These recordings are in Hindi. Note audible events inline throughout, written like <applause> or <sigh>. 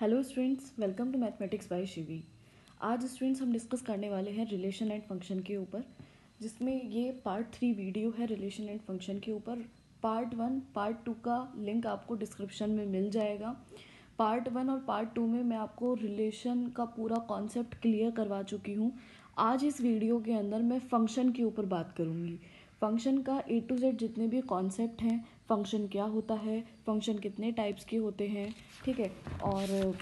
Hello students welcome to mathematics by Shivi आज स्टूडेंट्स हम डिस्कस करने वाले हैं रिलेशन एंड फंक्शन के ऊपर जिसमें ये पार्ट थ्री वीडियो है रिलेशन एंड फंक्शन के ऊपर पार्ट वन पार्ट टू का लिंक आपको डिस्क्रिप्शन में मिल जाएगा पार्ट वन और पार्ट टू में मैं आपको रिलेशन का पूरा कॉन्सेप्ट क्लियर करवा चुकी हूँ आज इस वीडियो के अंदर मैं फंक्शन के ऊपर बात करूँगी फंक्शन का ए टू जेड जितने भी कॉन्सेप्ट हैं फंक्शन क्या होता है फंक्शन कितने टाइप्स के होते हैं ठीक है और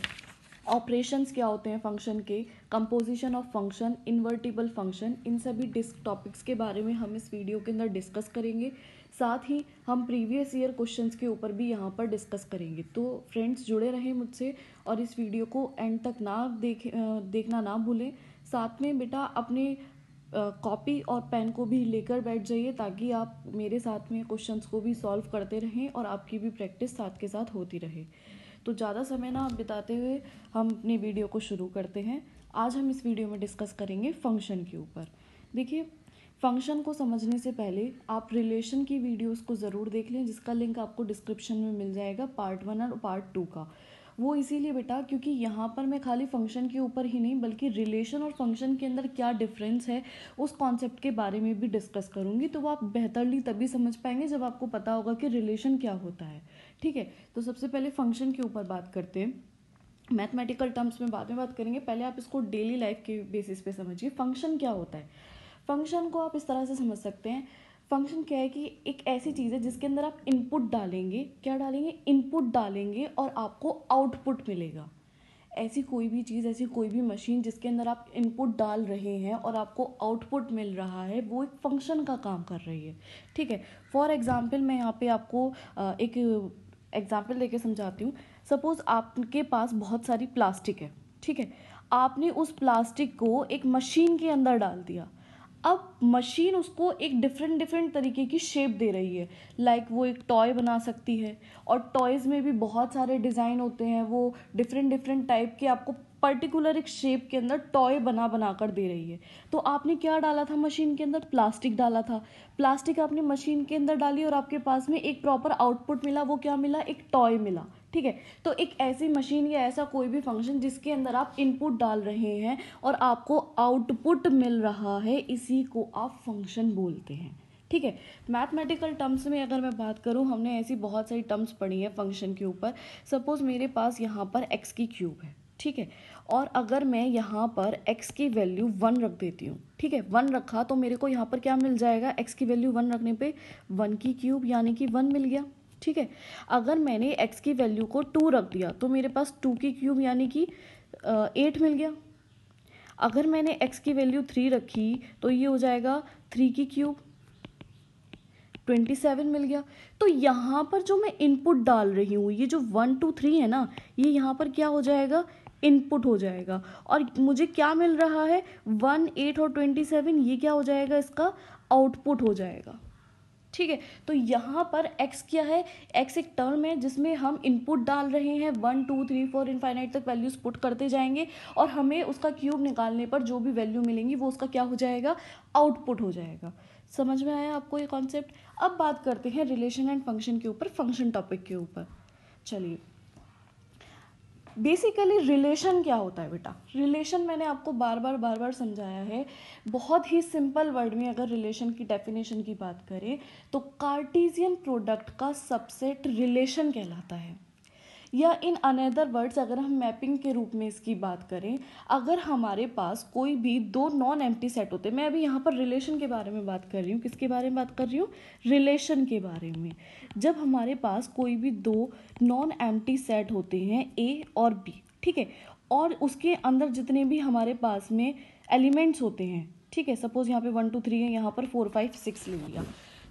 ऑपरेशंस क्या होते हैं फंक्शन के composition of function invertible function इन सभी डिस्क टॉपिक्स के बारे में हम इस वीडियो के अंदर डिस्कस करेंगे साथ ही हम प्रीवियस ईयर क्वेश्चंस के ऊपर भी यहाँ पर डिस्कस करेंगे तो फ्रेंड्स जुड़े रहें मुझसे और इस वीडियो को एंड तक ना देख देखना ना भूलें साथ में बेटा अपने कॉपी और पेन को भी लेकर बैठ जाइए ताकि आप मेरे साथ में क्वेश्चंस को भी सॉल्व करते रहें और आपकी भी प्रैक्टिस साथ के साथ होती रहे तो ज़्यादा समय ना बिताते हुए हम अपनी वीडियो को शुरू करते हैं आज हम इस वीडियो में डिस्कस करेंगे फंक्शन के ऊपर देखिए फंक्शन को समझने से पहले आप रिलेशन की वीडियोस को ज़रूर देख लें जिसका लिंक आपको डिस्क्रिप्शन में मिल जाएगा पार्ट वन और पार्ट टू का वो इसीलिए बेटा क्योंकि यहाँ पर मैं खाली फंक्शन के ऊपर ही नहीं बल्कि रिलेशन और फंक्शन के अंदर क्या डिफरेंस है उस कॉन्सेप्ट के बारे में भी डिस्कस करूँगी तो वो आप बेहतरली तभी समझ पाएंगे जब आपको पता होगा कि रिलेशन क्या होता है ठीक है तो सबसे पहले फंक्शन के ऊपर बात करते हैं मैथमेटिकल टर्म्स में बाद में बात करेंगे पहले आप इसको डेली लाइफ के बेसिस पे समझिए फंक्शन क्या होता है फंक्शन को आप इस तरह से समझ सकते हैं फंक्शन क्या है कि एक ऐसी चीज़ है जिसके अंदर आप इनपुट डालेंगे क्या डालेंगे इनपुट डालेंगे और आपको आउटपुट मिलेगा ऐसी कोई भी चीज़ ऐसी कोई भी मशीन जिसके अंदर आप इनपुट डाल रहे हैं और आपको आउटपुट मिल रहा है वो एक फंक्शन का काम कर रही है ठीक है फॉर एग्ज़ाम्पल मैं यहाँ पे आपको एक एग्ज़ाम्पल देके समझाती हूँ सपोज़ आपके पास बहुत सारी प्लास्टिक है ठीक है आपने उस प्लास्टिक को एक मशीन के अंदर डाल दिया अब मशीन उसको एक डिफरेंट डिफरेंट तरीके की शेप दे रही है लाइक like वो एक टॉय बना सकती है और टॉयज़ में भी बहुत सारे डिज़ाइन होते हैं वो डिफरेंट डिफरेंट टाइप के आपको पर्टिकुलर एक शेप के अंदर टॉय बना बना कर दे रही है तो आपने क्या डाला था मशीन के अंदर प्लास्टिक डाला था प्लास्टिक आपने मशीन के अंदर डाली और आपके पास में एक प्रॉपर आउटपुट मिला वो क्या मिला एक टॉय मिला ठीक है तो एक ऐसी मशीन या ऐसा कोई भी फंक्शन जिसके अंदर आप इनपुट डाल रहे हैं और आपको आउटपुट मिल रहा है इसी को आप फंक्शन बोलते हैं ठीक है मैथमेटिकल टर्म्स में अगर मैं बात करूँ हमने ऐसी बहुत सारी टर्म्स पढ़ी है फंक्शन के ऊपर सपोज मेरे पास यहाँ पर एक्स की क्यूब है ठीक है और अगर मैं यहाँ पर x की वैल्यू वन रख देती हूँ ठीक है वन रखा तो मेरे को यहाँ पर क्या मिल जाएगा x की वैल्यू वन रखने पे वन की क्यूब यानी कि वन मिल गया ठीक है अगर मैंने एक्स की वैल्यू को टू रख दिया तो मेरे पास टू की क्यूब यानी कि एट मिल गया अगर मैंने एक्स की वैल्यू थ्री रखी तो ये हो जाएगा थ्री की क्यूब ट्वेंटी सेवन मिल गया तो यहाँ पर जो मैं इनपुट डाल रही हूँ ये जो वन टू थ्री है ना ये यहाँ पर क्या हो जाएगा इनपुट हो जाएगा और मुझे क्या मिल रहा है वन एट और ट्वेंटी सेवन ये क्या हो जाएगा इसका आउटपुट हो जाएगा ठीक है तो यहाँ पर x क्या है x एक टर्म है जिसमें हम इनपुट डाल रहे हैं one two three four infinite तक वैल्यूज पुट करते जाएंगे और हमें उसका क्यूब निकालने पर जो भी वैल्यू मिलेंगी वो उसका क्या हो जाएगा आउटपुट हो जाएगा समझ में आया आपको ये कॉन्सेप्ट अब बात करते हैं रिलेशन एंड फंक्शन के ऊपर फंक्शन टॉपिक के ऊपर चलिए बेसिकली रिलेशन क्या होता है बेटा रिलेशन मैंने आपको बार बार बार बार समझाया है बहुत ही सिंपल वर्ड में अगर रिलेशन की डेफिनेशन की बात करें तो कार्टिजियन प्रोडक्ट का सबसेट रिलेशन कहलाता है या इन अनदर वर्ड्स अगर हम मैपिंग के रूप में इसकी बात करें अगर हमारे पास कोई भी दो नॉन एम्प्टी सेट होते मैं अभी यहाँ पर रिलेशन के बारे में बात कर रही हूँ किसके बारे में बात कर रही हूँ रिलेशन के बारे में जब हमारे पास कोई भी दो नॉन एम्प्टी सेट होते हैं ए और बी ठीक है और उसके अंदर जितने भी हमारे पास में एलिमेंट्स होते हैं ठीक है सपोज यहाँ पे वन टू थ्री है यहाँ पर फोर फाइव सिक्स ले लिया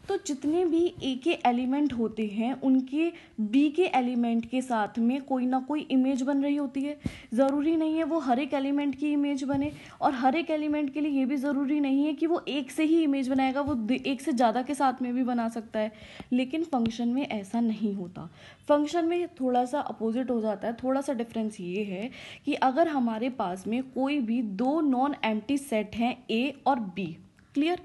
तो जितने भी ए के एलिमेंट होते हैं उनके बी के एलिमेंट के साथ में कोई ना कोई इमेज बन रही होती है ज़रूरी नहीं है वो हर एक एलिमेंट की इमेज बने और हर एक एलिमेंट के लिए ये भी ज़रूरी नहीं है कि वो एक से ही इमेज बनाएगा वो एक से ज़्यादा के साथ में भी बना सकता है लेकिन फंक्शन में ऐसा नहीं होता फंक्शन में थोड़ा सा अपोजिट हो जाता है थोड़ा सा डिफरेंस ये है कि अगर हमारे पास में कोई भी दो नॉन एम्प्टी सेट हैं ए और बी क्लियर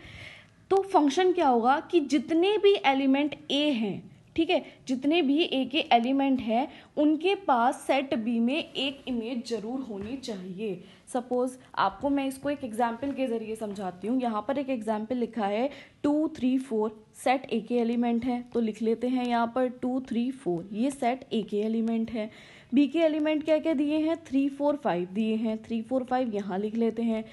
तो फंक्शन क्या होगा कि जितने भी एलिमेंट ए हैं ठीक है जितने भी ए के एलिमेंट हैं उनके पास सेट बी में एक इमेज जरूर होनी चाहिए सपोज आपको मैं इसको एक एग्जाम्पल के ज़रिए समझाती हूँ यहाँ पर एक एग्जाम्पल लिखा है two three four set A के एलिमेंट हैं तो लिख लेते हैं यहाँ पर टू थ्री फोर ये सेट ए के एलिमेंट है बी के एलिमेंट क्या क्या दिए हैं थ्री फोर फाइव दिए हैं थ्री फोर फाइव यहाँ लिख लेते हैं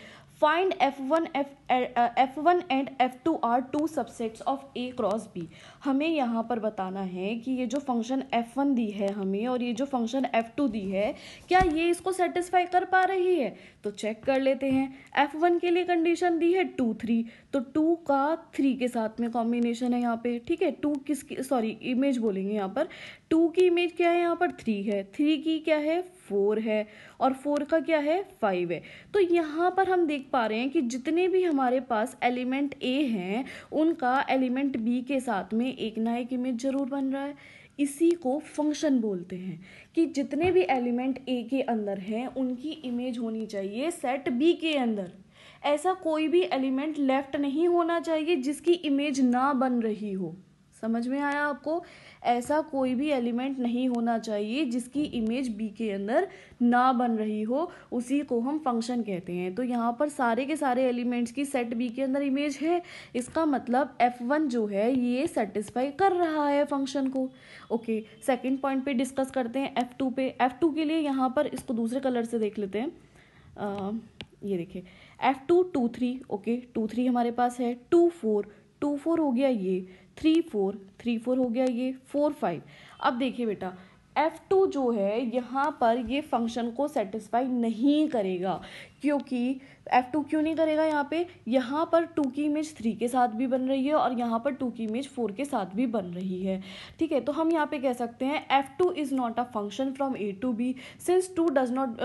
find F one F F one and F two are two subsets of A cross B हमें यहाँ पर बताना है कि ये जो फंक्शन एफ वन दी है हमें और ये जो फंक्शन एफ टू दी है क्या ये इसको सेटिस्फाई कर पा रही है तो चेक कर लेते हैं एफ वन के लिए कंडीशन दी है टू थ्री तो टू का थ्री के साथ में कॉम्बिनेशन है यहाँ पे ठीक है टू किस सॉरी इमेज बोलेंगे यहाँ पर टू की इमेज क्या है यहाँ पर थ्री है थ्री की क्या है फोर है और फोर का क्या है फाइव है तो यहाँ पर हम देख पा रहे हैं कि जितने भी हम हमारे पास एलिमेंट ए हैं उनका एलिमेंट बी के साथ में एक ना एक इमेज जरूर बन रहा है इसी को फंक्शन बोलते हैं कि जितने भी एलिमेंट ए के अंदर हैं उनकी इमेज होनी चाहिए सेट बी के अंदर ऐसा कोई भी एलिमेंट लेफ्ट नहीं होना चाहिए जिसकी इमेज ना बन रही हो समझ में आया आपको ऐसा कोई भी एलिमेंट नहीं होना चाहिए जिसकी इमेज बी के अंदर ना बन रही हो उसी को हम फंक्शन कहते हैं तो यहाँ पर सारे के सारे एलिमेंट्स की सेट बी के अंदर इमेज है इसका मतलब एफ वन जो है ये सेटिस्फाई कर रहा है फंक्शन को ओके सेकेंड पॉइंट पे डिस्कस करते हैं एफ टू पे एफ टू के लिए यहाँ पर इसको दूसरे कलर से देख लेते हैं आ, ये देखिए F two two three okay two three हमारे पास है टू फोर टू फोर हो गया ये थ्री फोर थ्री फोर हो गया ये फोर फाइव अब देखिए बेटा एफ टू जो है यहाँ पर ये फंक्शन को सेटिस्फाई नहीं करेगा क्योंकि एफ टू क्यों नहीं करेगा यहाँ पे यहाँ पर टू की इमेज थ्री के साथ भी बन रही है और यहाँ पर टू की इमेज फोर के साथ भी बन रही है ठीक है तो हम यहाँ पे कह सकते हैं F two is not a function from A to B since two does not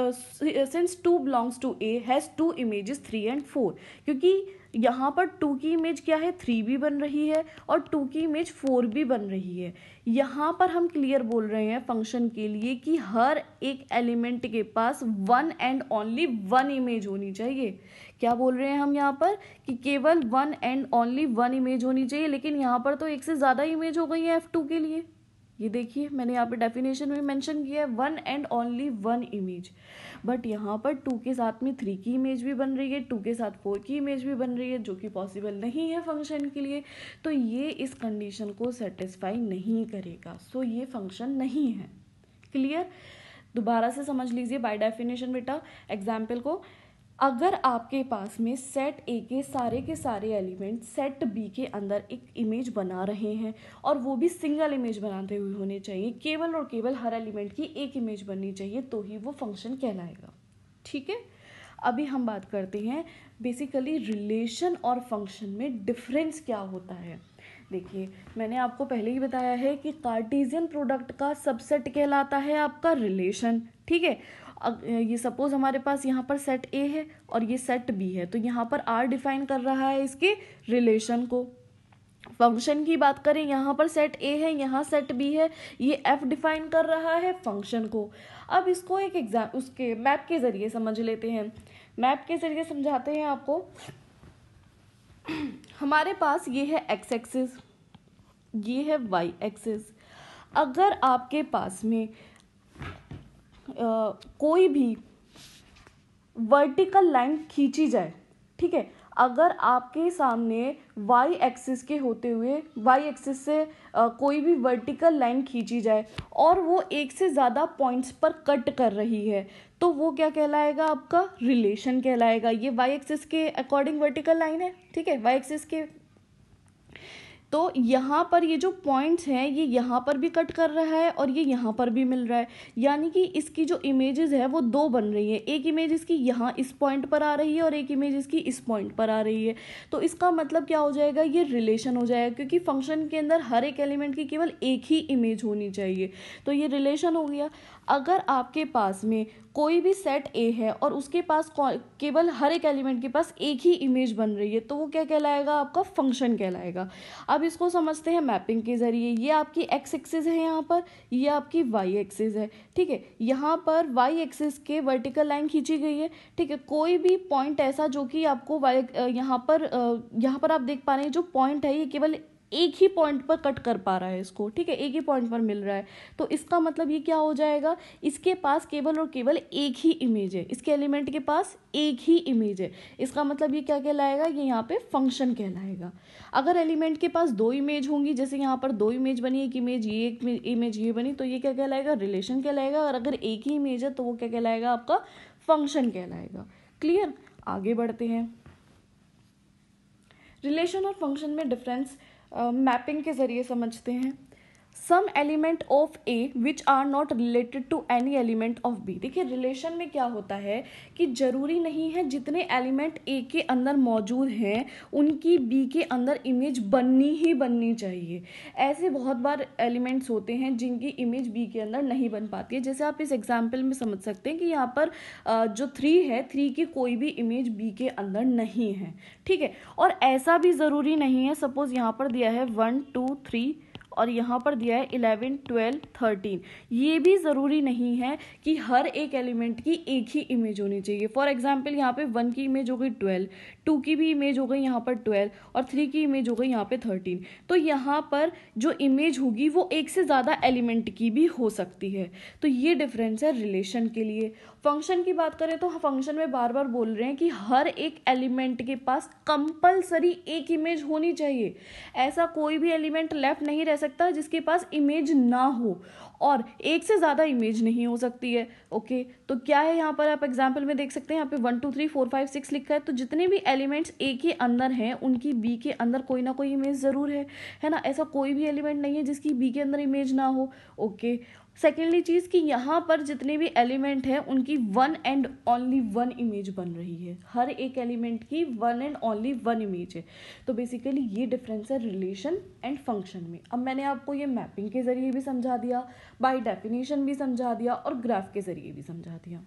since two belongs to A has two images three and four क्योंकि यहाँ पर टू की इमेज क्या है थ्री भी बन रही है और टू की इमेज फोर भी बन रही है यहाँ पर हम क्लियर बोल रहे हैं फंक्शन के लिए कि हर एक एलिमेंट के पास one and only one image होनी चाहिए क्या बोल रहे हैं हम यहाँ पर कि केवल one and only one image होनी चाहिए लेकिन यहाँ पर तो एक से ज़्यादा इमेज हो गई है एफ टू के लिए ये देखिए मैंने यहाँ पे डेफिनेशन में मेंशन किया है one and only one image but यहाँ पर टू के साथ में थ्री की इमेज भी बन रही है टू के साथ फोर की इमेज भी बन रही है जो कि पॉसिबल नहीं है फंक्शन के लिए तो ये इस कंडीशन को सेटिस्फाई नहीं करेगा सो ये फंक्शन नहीं है क्लियर दोबारा से समझ लीजिए बाय डेफिनेशन बेटा एग्जाम्पल को अगर आपके पास में सेट ए के सारे के सारे एलिमेंट सेट बी के अंदर एक इमेज बना रहे हैं और वो भी सिंगल इमेज बनाते हुए होने चाहिए केवल और केवल हर एलिमेंट की एक इमेज बननी चाहिए तो ही वो फंक्शन कहलाएगा ठीक है अभी हम बात करते हैं बेसिकली रिलेशन और फंक्शन में डिफरेंस क्या होता है देखिए मैंने आपको पहले ही बताया है कि कार्टीजियन प्रोडक्ट का सबसेट कहलाता है आपका रिलेशन ठीक है ये सपोज हमारे पास यहाँ पर सेट ए है और ये सेट बी है तो यहाँ पर आर डिफाइन कर रहा है इसके रिलेशन को फंक्शन की बात करें यहाँ पर सेट ए है यहाँ सेट बी है ये एफ डिफाइन कर रहा है फंक्शन को अब इसको एक एग्जाम उसके मैप के ज़रिए समझ लेते हैं मैप के ज़रिए समझाते हैं आपको <clears throat> हमारे पास ये है एक्स एक्सिस ये है वाई एक्सिस अगर आपके पास में कोई भी वर्टिकल लाइन खींची जाए ठीक है अगर आपके सामने वाई एक्सिस के होते हुए वाई एक्सिस से आ, कोई भी वर्टिकल लाइन खींची जाए और वो एक से ज़्यादा पॉइंट्स पर कट कर रही है तो वो क्या कहलाएगा आपका रिलेशन कहलाएगा ये वाई एक्सिस के अकॉर्डिंग वर्टिकल लाइन है ठीक है वाई एक्सिस के तो यहाँ पर ये जो पॉइंट्स हैं ये यहाँ पर भी कट कर रहा है और ये यहाँ पर भी मिल रहा है यानी कि इसकी जो इमेजेस है वो दो बन रही है एक इमेज इसकी यहाँ इस पॉइंट पर आ रही है और एक इमेज इसकी इस पॉइंट पर आ रही है तो इसका मतलब क्या हो जाएगा ये रिलेशन हो जाएगा क्योंकि फंक्शन के अंदर हर एक एलिमेंट की केवल एक ही इमेज होनी चाहिए तो ये रिलेशन हो गया अगर आपके पास में कोई भी सेट ए है और उसके पास केवल हर एक एलिमेंट के पास एक ही इमेज बन रही है तो वो क्या कहलाएगा आपका फंक्शन कहलाएगा अब इसको समझते हैं मैपिंग के ज़रिए ये आपकी एक्स एक्सिस है यहाँ पर ये आपकी वाई एक्सिस है ठीक है यहाँ पर वाई एक्सिस के वर्टिकल लाइन खींची गई है ठीक है कोई भी पॉइंट ऐसा जो कि आपको वाई यहाँ पर यहाँ पर आप देख पा रहे हैं जो पॉइंट है ये केवल एक ही पॉइंट पर कट कर पा रहा है इसको ठीक है एक ही पॉइंट पर मिल रहा है तो इसका मतलब ये क्या हो जाएगा इसके पास केवल और केवल एक ही इमेज है इसके एलिमेंट के पास एक ही इमेज है इसका मतलब ये क्या कहलाएगा ये यहाँ पे फंक्शन कहलाएगा अगर एलिमेंट के पास दो इमेज होंगी जैसे यहाँ पर दो इमेज बनी एक इमेज ये एक इमेज ये बनी तो ये क्या कहलाएगा रिलेशन कहलाएगा और अगर एक ही इमेज है तो वो क्या कहलाएगा आपका फंक्शन कहलाएगा क्लियर आगे बढ़ते हैं रिलेशन और फंक्शन में डिफरेंस मैपिंग के ज़रिए समझते हैं some element of A which are not related to any element of B देखिए रिलेशन में क्या होता है कि जरूरी नहीं है जितने एलिमेंट ए के अंदर मौजूद हैं उनकी बी के अंदर इमेज बननी ही बननी चाहिए ऐसे बहुत बार एलिमेंट्स होते हैं जिनकी इमेज बी के अंदर नहीं बन पाती है जैसे आप इस एग्जाम्पल में समझ सकते हैं कि यहाँ पर जो थ्री है थ्री की कोई भी इमेज बी के अंदर नहीं है ठीक है और ऐसा भी ज़रूरी नहीं है सपोज़ यहाँ पर दिया है वन टू थ्री और यहाँ पर दिया है इलेवन ट्वेल्व थर्टीन ये भी ज़रूरी नहीं है कि हर एक एलिमेंट की एक ही इमेज होनी चाहिए फॉर एग्जाम्पल यहाँ पे वन की इमेज हो गई ट्वेल्व टू की भी इमेज हो गई यहाँ पर ट्वेल्व और थ्री की इमेज हो गई यहाँ पे थर्टीन तो यहाँ पर जो इमेज होगी वो एक से ज़्यादा एलिमेंट की भी हो सकती है तो ये डिफरेंस है रिलेशन के लिए फंक्शन की बात करें तो फंक्शन में बार बार बोल रहे हैं कि हर एक एलिमेंट के पास कंपलसरी एक इमेज होनी चाहिए ऐसा कोई भी एलिमेंट लेफ्ट नहीं रह सकता जिसके पास इमेज ना हो और एक से ज़्यादा इमेज नहीं हो सकती है ओके तो क्या है यहाँ पर आप एग्जाम्पल में देख सकते हैं यहाँ पे one two three four five six लिखा है तो जितने भी एलिमेंट्स ए के अंदर हैं उनकी बी के अंदर कोई ना कोई इमेज ज़रूर है है ना ऐसा कोई भी एलिमेंट नहीं है जिसकी बी के अंदर इमेज ना हो ओके सेकेंडली चीज़ कि यहाँ पर जितने भी एलिमेंट हैं उनकी one and only one image बन रही है हर एक एलिमेंट की one and only one image है तो बेसिकली ये डिफरेंस है रिलेशन एंड फंक्शन में अब मैंने आपको ये मैपिंग के ज़रिए भी समझा दिया बाय डेफिनेशन भी समझा दिया और ग्राफ के ज़रिए भी समझा दिया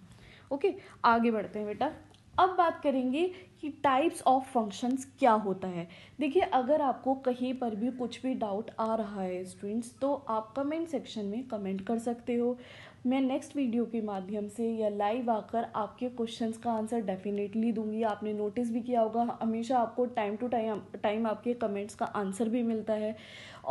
ओके okay, आगे बढ़ते हैं बेटा अब बात करेंगे कि टाइप्स ऑफ फंक्शंस क्या होता है देखिए अगर आपको कहीं पर भी कुछ भी डाउट आ रहा है स्टूडेंट्स तो आप कमेंट सेक्शन में कमेंट कर सकते हो मैं नेक्स्ट वीडियो के माध्यम से या लाइव आकर आपके क्वेश्चंस का आंसर डेफिनेटली दूंगी आपने नोटिस भी किया होगा हमेशा आपको टाइम टू टाइम टाइम आपके कमेंट्स का आंसर भी मिलता है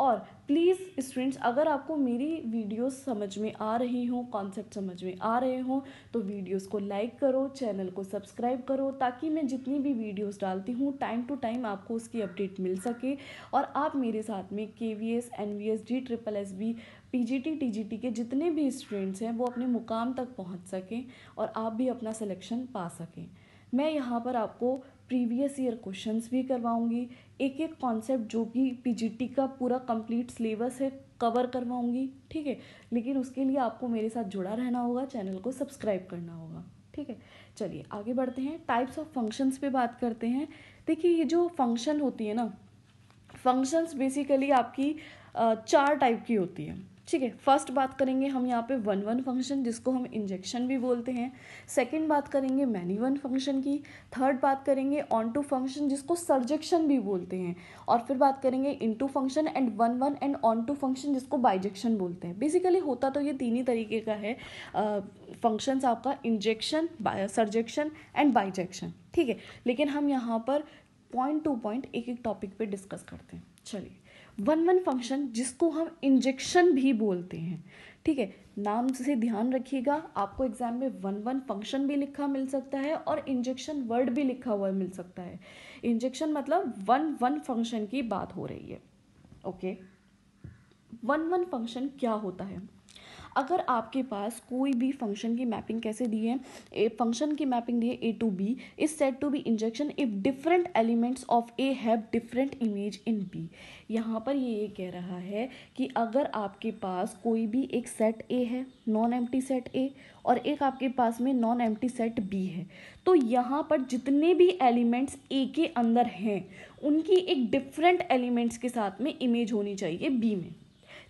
और प्लीज़ स्टूडेंट्स अगर आपको मेरी वीडियोस समझ में आ रही हों कॉन्सेप्ट समझ में आ रहे हों तो वीडियोस को लाइक करो चैनल को सब्सक्राइब करो ताकि मैं जितनी भी वीडियोस डालती हूँ टाइम टू टाइम आपको उसकी अपडेट मिल सके और आप मेरे साथ में K V S N V S D triple S B P G T T G T के जितने भी स्टूडेंट्स हैं वो अपने मुकाम तक पहुँच सकें और आप भी अपना सिलेक्शन पा सकें मैं यहाँ पर आपको प्रीवियस ईयर क्वेश्चंस भी करवाऊंगी एक एक कॉन्सेप्ट जो भी पीजीटी का पूरा कंप्लीट सिलेबस है कवर करवाऊंगी ठीक है लेकिन उसके लिए आपको मेरे साथ जुड़ा रहना होगा चैनल को सब्सक्राइब करना होगा ठीक है चलिए आगे बढ़ते हैं टाइप्स ऑफ फंक्शंस पे बात करते हैं देखिए ये जो फंक्शन होती है ना फंक्शंस बेसिकली आपकी चार टाइप की होती है ठीक है फर्स्ट बात करेंगे हम यहाँ पे वन वन फंक्शन जिसको हम इंजेक्शन भी बोलते हैं सेकंड बात करेंगे मैनी वन फंक्शन की थर्ड बात करेंगे ऑन टू फंक्शन जिसको सर्जेक्शन भी बोलते हैं और फिर बात करेंगे into function and one one and onto function जिसको बाइजेक्शन बोलते हैं बेसिकली होता तो ये तीन ही तरीके का है फंक्शंस आपका इंजेक्शन सर्जेक्शन एंड बाइजेक्शन ठीक है लेकिन हम यहाँ पर पॉइंट टू पॉइंट एक एक टॉपिक पर डिस्कस करते हैं चलिए वन वन फंक्शन जिसको हम इंजेक्शन भी बोलते हैं ठीक है नाम से ध्यान रखिएगा आपको एग्जाम में वन वन फंक्शन भी लिखा मिल सकता है और इंजेक्शन वर्ड भी लिखा हुआ मिल सकता है इंजेक्शन मतलब वन वन फंक्शन की बात हो रही है ओके वन वन फंक्शन क्या होता है अगर आपके पास कोई भी फंक्शन की मैपिंग कैसे दी है ए फंक्शन की मैपिंग दी है A to B is said to be injection if different elements of A have different image in B यहाँ पर ये ये कह रहा है कि अगर आपके पास कोई भी एक सेट ए है नॉन एम सेट ए और एक आपके पास में नॉन एम सेट बी है तो यहाँ पर जितने भी एलिमेंट्स ए के अंदर हैं उनकी एक डिफरेंट एलिमेंट्स के साथ में इमेज होनी चाहिए बी में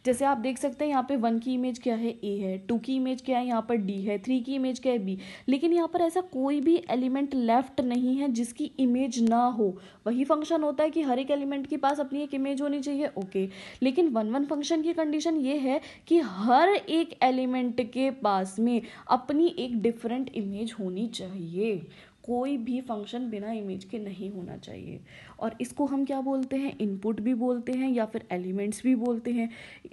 जैसे आप देख सकते हैं यहाँ पे वन की इमेज क्या है ए है टू की इमेज क्या है यहाँ पर डी है थ्री की इमेज क्या है बी लेकिन यहाँ पर ऐसा कोई भी एलिमेंट लेफ्ट नहीं है जिसकी इमेज ना हो वही फंक्शन होता है कि हर एक एलिमेंट के पास अपनी एक इमेज होनी चाहिए ओके लेकिन वन वन फंक्शन की कंडीशन ये है कि हर एक एलिमेंट के पास में अपनी एक डिफरेंट इमेज होनी चाहिए कोई भी फंक्शन बिना इमेज के नहीं होना चाहिए और इसको हम क्या बोलते हैं इनपुट भी बोलते हैं या फिर एलिमेंट्स भी बोलते हैं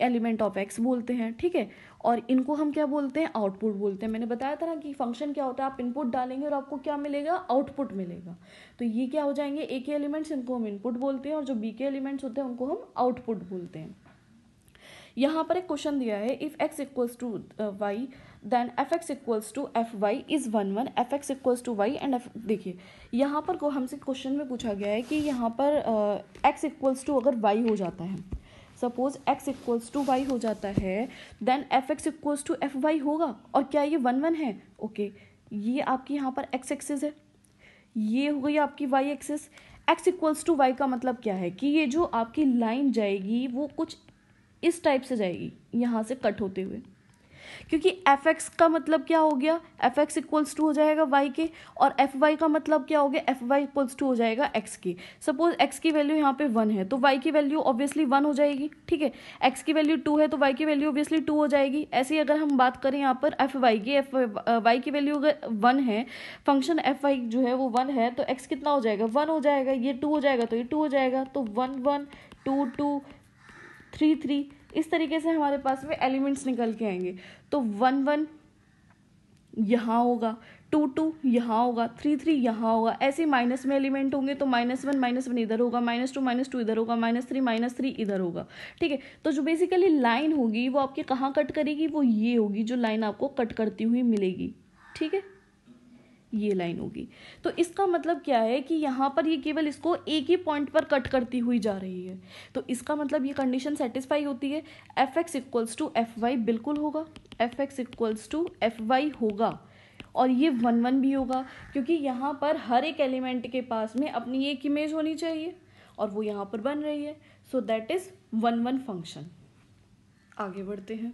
एलिमेंट ऑफ एक्स बोलते हैं ठीक है और इनको हम क्या बोलते हैं आउटपुट बोलते हैं मैंने बताया था ना कि फंक्शन क्या होता है आप इनपुट डालेंगे और आपको क्या मिलेगा आउटपुट मिलेगा तो ये क्या हो जाएंगे ए के एलिमेंट्स इनको हम इनपुट बोलते हैं और जो बी के एलिमेंट्स होते हैं उनको हम आउटपुट बोलते हैं यहाँ पर एक क्वेश्चन दिया है if X equals to Y then F x equals to F Y is one one F x equals to Y and F देखिए यहाँ पर को हमसे क्वेश्चन में पूछा गया है कि यहाँ पर एक्स इक्वल्स टू अगर वाई हो जाता है suppose X equals to Y हो जाता है then F x equals to F Y होगा और क्या ये वन वन है ओके okay. ये आपकी यहाँ पर एक्स एक्सेस है ये हो गई आपकी Y axis X equals to Y का मतलब क्या है कि ये जो आपकी लाइन जाएगी वो कुछ इस टाइप से जाएगी यहाँ से कट होते हुए क्योंकि एफ एक्स का मतलब क्या हो गया एफ एक्स इक्वल्स टू हो जाएगा वाई के और एफ वाई का मतलब क्या हो गया एफ वाई इक्वल्स टू हो जाएगा एक्स के सपोज एक्स की वैल्यू यहाँ पे वन है तो वाई की वैल्यू ऑब्वियसली वन हो जाएगी ठीक है एक्स की वैल्यू टू है तो वाई की वैल्यू ऑब्वियसली टू हो जाएगी ऐसी अगर हम बात करें यहाँ पर एफ वाई की एफ वाई की वैल्यू अगर वन है फंक्शन एफ वाई जो है वो वन है तो एक्स कितना हो जाएगा वन हो जाएगा ये टू हो जाएगा तो ये टू हो जाएगा तो one one two two three three इस तरीके से हमारे पास में एलिमेंट्स निकल के आएंगे तो वन वन यहाँ होगा टू टू यहाँ होगा थ्री थ्री यहाँ होगा ऐसे माइनस में एलिमेंट होंगे तो माइनस वन माइनस वन इधर होगा माइनस टू माइनस टू इधर होगा माइनस थ्री माइनस थ्री इधर होगा ठीक है तो जो बेसिकली लाइन होगी वो आपके कहाँ कट करेगी वो ये होगी जो लाइन आपको कट करती हुई मिलेगी ठीक है ये लाइन होगी तो इसका मतलब क्या है कि यहाँ पर ये केवल इसको एक ही पॉइंट पर कट करती हुई जा रही है तो इसका मतलब ये कंडीशन सेटिस्फाई होती है f x equals to F y बिल्कुल होगा f x equals to F Y होगा और ये वन वन भी होगा क्योंकि यहाँ पर हर एक एलिमेंट के पास में अपनी एक इमेज होनी चाहिए और वो यहाँ पर बन रही है so that is one one function आगे बढ़ते हैं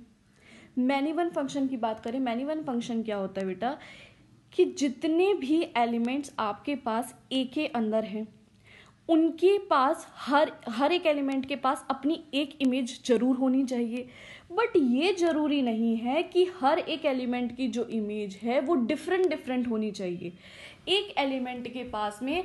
मैनी वन फंक्शन की बात करें मैनी वन फंक्शन क्या होता है बेटा कि जितने भी एलिमेंट्स आपके पास ए के अंदर हैं उनके पास हर हर एक एलिमेंट के पास अपनी एक इमेज जरूर होनी चाहिए बट ये ज़रूरी नहीं है कि हर एक एलिमेंट की जो इमेज है वो डिफरेंट डिफरेंट होनी चाहिए एक एलिमेंट के पास में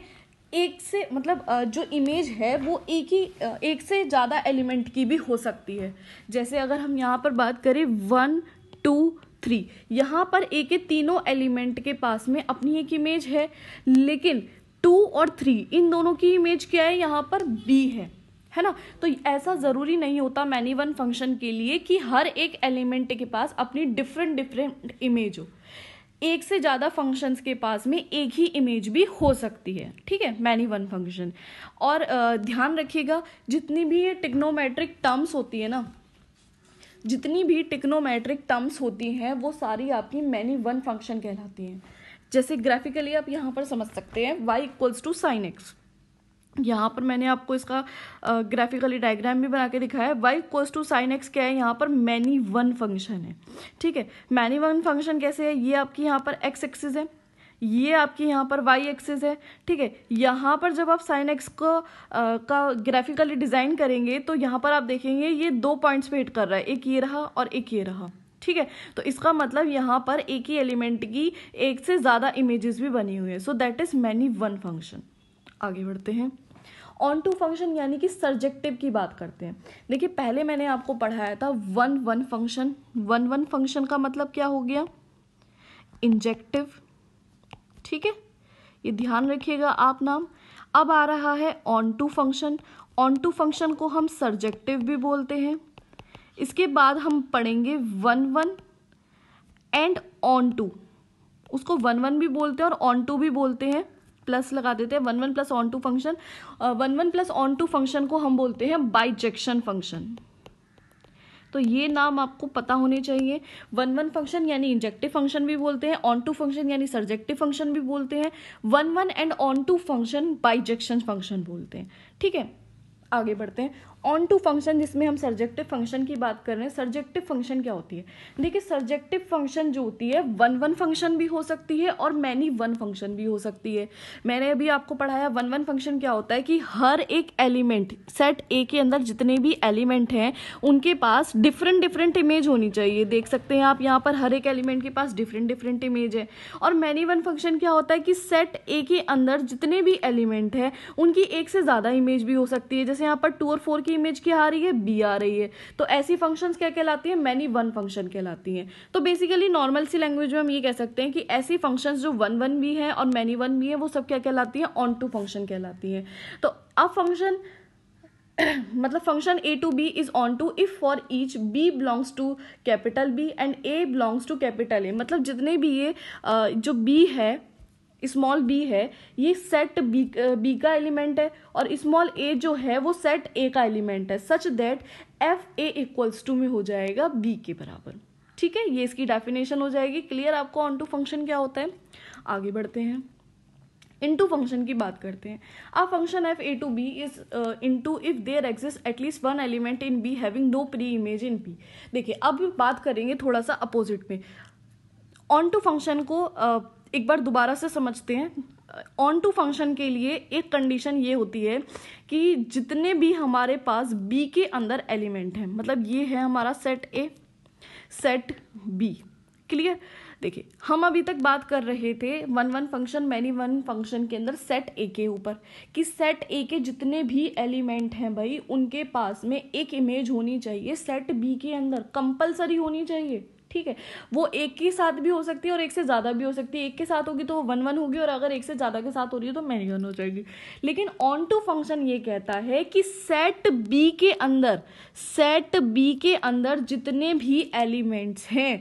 एक से मतलब जो इमेज है वो एक ही एक से ज़्यादा एलिमेंट की भी हो सकती है जैसे अगर हम यहाँ पर बात करें वन टू थ्री यहाँ पर एक के तीनों एलिमेंट के पास में अपनी एक इमेज है लेकिन टू और थ्री इन दोनों की इमेज क्या है यहाँ पर बी है है ना तो ऐसा ज़रूरी नहीं होता मैनी वन फंक्शन के लिए कि हर एक एलिमेंट के पास अपनी डिफरेंट डिफरेंट इमेज हो एक से ज़्यादा फंक्शंस के पास में एक ही इमेज भी हो सकती है ठीक है मैनी वन फंक्शन और ध्यान रखिएगा जितनी भी ये टिग्नोमेट्रिक टर्म्स होती है ना जितनी भी टिक्नोमेट्रिक टर्म्स होती हैं वो सारी आपकी मैनी वन फंक्शन कहलाती हैं जैसे ग्राफिकली आप यहाँ पर समझ सकते हैं y equals to sine x यहाँ पर मैंने आपको इसका ग्राफिकली डायग्राम भी बना के दिखाया है y equals to sine x क्या है यहाँ पर मैनी वन फंक्शन है ठीक है मैनी वन फंक्शन कैसे है ये आपकी यहाँ पर एक्स एक्सिस है ये आपकी यहाँ पर वाई एक्सेस है ठीक है यहाँ पर जब आप साइन एक्स को आ, का ग्राफिकली डिज़ाइन करेंगे तो यहाँ पर आप देखेंगे ये दो पॉइंट्स पे हिट कर रहा है एक ये रहा और एक ये रहा ठीक है तो इसका मतलब यहाँ पर एक ही एलिमेंट की एक से ज़्यादा इमेजेस भी बनी हुई है so that is many one function आगे बढ़ते हैं ऑन टू फंक्शन यानी कि सर्जेक्टिव की बात करते हैं देखिए पहले मैंने आपको पढ़ाया था one one function one one function का मतलब क्या हो गया इंजेक्टिव ठीक है ये ध्यान रखिएगा आप नाम अब आ रहा है onto function onto function को हम सर्जेक्टिव भी बोलते हैं इसके बाद हम पढ़ेंगे one one and onto उसको वन वन भी बोलते हैं और ऑन टू भी बोलते हैं प्लस लगा देते हैं one one plus onto function one one plus onto function को हम बोलते हैं बाइजेक्शन फंक्शन तो ये नाम आपको पता होने चाहिए वन वन फंक्शन यानी इंजेक्टिव फंक्शन भी बोलते हैं ऑन टू फंक्शन यानी सर्जेक्टिव फंक्शन भी बोलते हैं one one and onto function bijection function बोलते हैं ठीक है आगे बढ़ते हैं ऑन टू फंक्शन जिसमें हम सर्जेक्टिव फंक्शन की बात कर रहे हैं सर्जेक्टिव फंक्शन क्या होती है देखिए सर्जेक्टिव फंक्शन जो होती है वन वन फंक्शन भी हो सकती है और मैनी वन फंक्शन भी हो सकती है मैंने अभी आपको पढ़ाया वन वन फंक्शन क्या होता है कि हर एक एलिमेंट सेट ए के अंदर जितने भी एलिमेंट हैं उनके पास डिफरेंट डिफरेंट इमेज होनी चाहिए देख सकते हैं आप यहाँ पर हर एक एलिमेंट के पास डिफरेंट डिफरेंट इमेज है और मैनी वन फंक्शन क्या होता है कि सेट ए के अंदर जितने भी एलिमेंट हैं उनकी एक से ज़्यादा इमेज भी हो सकती है जैसे यहाँ पर टू और फोर की की इमेज क्या आ रही है बी आ रही है तो ऐसी फंक्शंस क्या कहलाती हैं मैनी वन फंक्शन कहलाती हैं तो बेसिकली नॉर्मल सी लैंग्वेज में हम ये कह सकते हैं कि ऐसी फंक्शंस जो वन वन भी हैं और मैनी वन भी हैं वो सब क्या कहलाती हैं ऑन टू फंक्शन कहलाती हैं तो अब फंक्शन <clears throat> मतलब function A to B is onto if for each b belongs to capital B and a belongs to capital A मतलब जितने भी ये जो बी है स्मॉल बी है ये सेट बी बी का एलिमेंट है और स्मॉल ए जो है वो सेट ए का एलिमेंट है such that f a equals to में हो जाएगा बी के बराबर ठीक है ये इसकी डेफिनेशन हो जाएगी क्लियर आपको ऑन टू फंक्शन क्या होता है आगे बढ़ते हैं इनटू फंक्शन की बात करते हैं आप function f A to B is into if there exist at least one element in B having no pre image in B देखिए अब बात करेंगे थोड़ा सा अपोजिट में ऑन टू फंक्शन को uh, एक बार दोबारा से समझते हैं ऑन टू फंक्शन के लिए एक कंडीशन ये होती है कि जितने भी हमारे पास बी के अंदर एलिमेंट हैं मतलब ये है हमारा set A set B clear देखिए हम अभी तक बात कर रहे थे one one function many one function के अंदर सेट ए के ऊपर कि सेट ए के जितने भी एलिमेंट हैं भाई उनके पास में एक इमेज होनी चाहिए सेट बी के अंदर कंपलसरी होनी चाहिए ठीक है वो एक के साथ भी हो सकती है और एक से ज़्यादा भी हो सकती है एक के साथ होगी तो वन वन होगी और अगर एक से ज़्यादा के साथ हो रही है तो मैनी वन हो जाएगी लेकिन ऑन टू फंक्शन ये कहता है कि सेट बी के अंदर सेट बी के अंदर जितने भी एलिमेंट्स हैं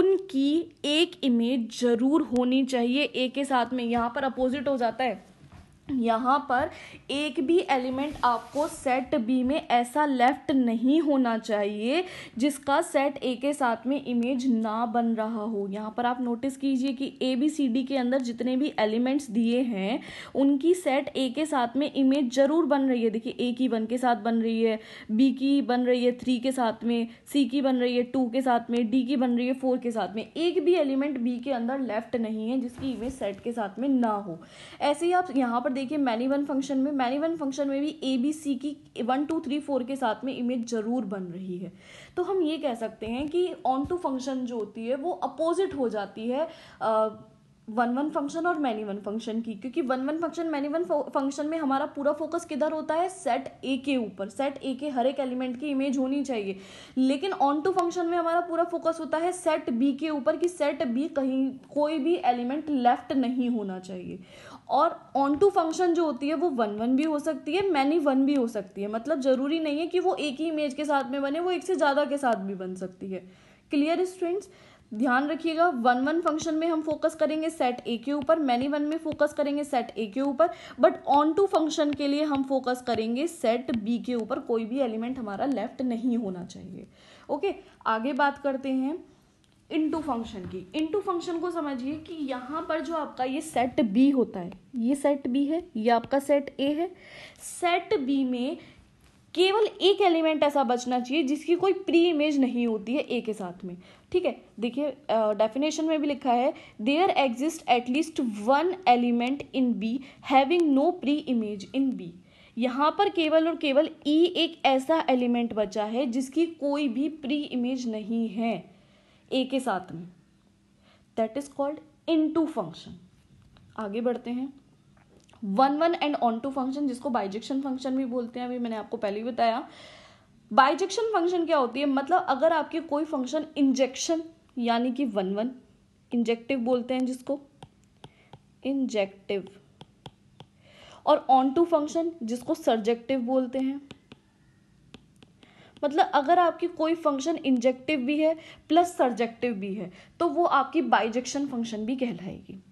उनकी एक इमेज जरूर होनी चाहिए ए के साथ में यहाँ पर अपोजिट हो जाता है यहाँ पर एक भी एलिमेंट आपको सेट बी में ऐसा लेफ्ट नहीं होना चाहिए जिसका सेट ए के साथ में इमेज ना बन रहा हो यहाँ पर आप नोटिस कीजिए कि ए बी सी डी के अंदर जितने भी एलिमेंट्स दिए हैं उनकी सेट ए के साथ में इमेज ज़रूर बन रही है देखिए ए की वन के साथ बन रही है बी की बन रही है थ्री के साथ में सी की बन रही है टू के साथ में डी की बन रही है फोर के साथ में एक भी एलिमेंट बी के अंदर लेफ्ट नहीं है जिसकी इमेज सेट के साथ में ना हो ऐसे ही आप यहाँ पर पर देखिए मैनी वन फंक्शन में मैनी वन फंक्शन में भी ए बी सी की वन टू थ्री फोर के साथ में इमेज जरूर बन रही है तो हम ये कह सकते हैं कि ऑन टू फंक्शन जो होती है वो अपोजिट हो जाती है आ, वन वन फंक्शन और मैनी वन फंक्शन की क्योंकि one one function many one function में हमारा पूरा फोकस किधर होता है सेट ए के ऊपर सेट ए के हर एक एलिमेंट की इमेज होनी चाहिए लेकिन ऑन टू फंक्शन में हमारा पूरा फोकस होता है सेट बी के ऊपर कि सेट बी कहीं कोई भी एलिमेंट लेफ्ट नहीं होना चाहिए और ऑन टू फंक्शन जो होती है वो वन वन भी हो सकती है मैनी वन भी हो सकती है मतलब ज़रूरी नहीं है कि वो एक ही इमेज के साथ में बने वो एक से ज़्यादा के साथ भी बन सकती है क्लियर स्टूडेंट्स ध्यान रखिएगा वन वन फंक्शन में हम फोकस करेंगे सेट ए के ऊपर मैनी वन में फोकस करेंगे सेट ए के ऊपर बट ऑन टू फंक्शन के लिए हम फोकस करेंगे सेट बी के ऊपर कोई भी एलिमेंट हमारा लेफ्ट नहीं होना चाहिए ओके आगे बात करते हैं इनटू फंक्शन की इनटू फंक्शन को समझिए कि यहाँ पर जो आपका ये सेट बी होता है ये सेट बी है ये आपका सेट ए है सेट बी में केवल एक एलिमेंट ऐसा बचना चाहिए जिसकी कोई प्री इमेज नहीं होती है ए के साथ में ठीक है देखिए डेफिनेशन में भी लिखा है there exist at least one element in B having no pre image in B यहाँ पर केवल और केवल ई e एक ऐसा एलिमेंट बचा है जिसकी कोई भी प्री इमेज नहीं है ए के साथ में that is called into function आगे बढ़ते हैं one one and onto function जिसको बाइजेक्शन फंक्शन भी बोलते हैं अभी मैंने आपको पहले ही बताया बाइजेक्शन फंक्शन क्या होती है मतलब अगर आपके कोई फंक्शन इंजेक्शन यानी कि वन वन इंजेक्टिव बोलते हैं जिसको इंजेक्टिव और ऑन टू फंक्शन जिसको सर्जेक्टिव बोलते हैं मतलब अगर आपकी कोई फंक्शन इंजेक्टिव भी है प्लस सर्जेक्टिव भी है तो वो आपकी बाइजेक्शन फंक्शन भी कहलाएगी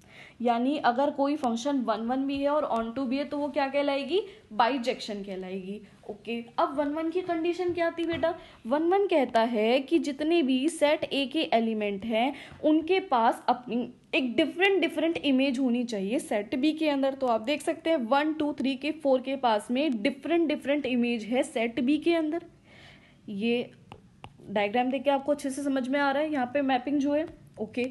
यानी अगर कोई फंक्शन वन वन भी है और ऑन टू भी है तो वो क्या कहलाएगी बाइजेक्शन कहलाएगी ओके अब वन वन की कंडीशन क्या आती बेटा वन वन कहता है कि जितने भी सेट ए के एलिमेंट हैं उनके पास अपनी एक डिफरेंट डिफरेंट इमेज होनी चाहिए सेट बी के अंदर तो आप देख सकते हैं वन टू थ्री के फोर के पास में डिफरेंट डिफरेंट इमेज है सेट बी के अंदर ये डायग्राम देख के आपको अच्छे से समझ में आ रहा है यहाँ पे मैपिंग जो है ओके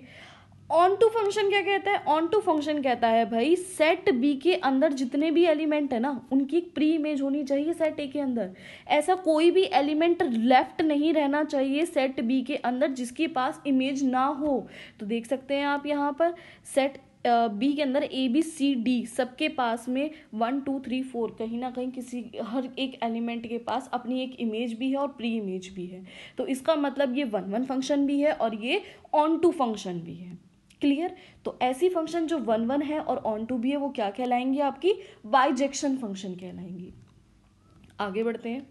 ऑन टू फंक्शन क्या कहता है ऑन टू फंक्शन कहता है भाई सेट बी के अंदर जितने भी एलिमेंट है ना उनकी प्री इमेज होनी चाहिए सेट ए के अंदर ऐसा कोई भी एलिमेंट लेफ्ट नहीं रहना चाहिए सेट बी के अंदर जिसके पास इमेज ना हो तो देख सकते हैं आप यहाँ पर सेट बी के अंदर ए बी सी डी सबके पास में वन टू थ्री फोर कहीं ना कहीं किसी हर एक एलिमेंट के पास अपनी एक इमेज भी है और प्री इमेज भी है तो इसका मतलब ये वन वन फंक्शन भी है और ये ऑन टू फंक्शन भी है क्लियर तो ऐसी फंक्शन जो वन वन है और ऑन टू भी है वो क्या कहलाएंगी आपकी बाइजेक्शन फंक्शन कहलाएंगी आगे बढ़ते हैं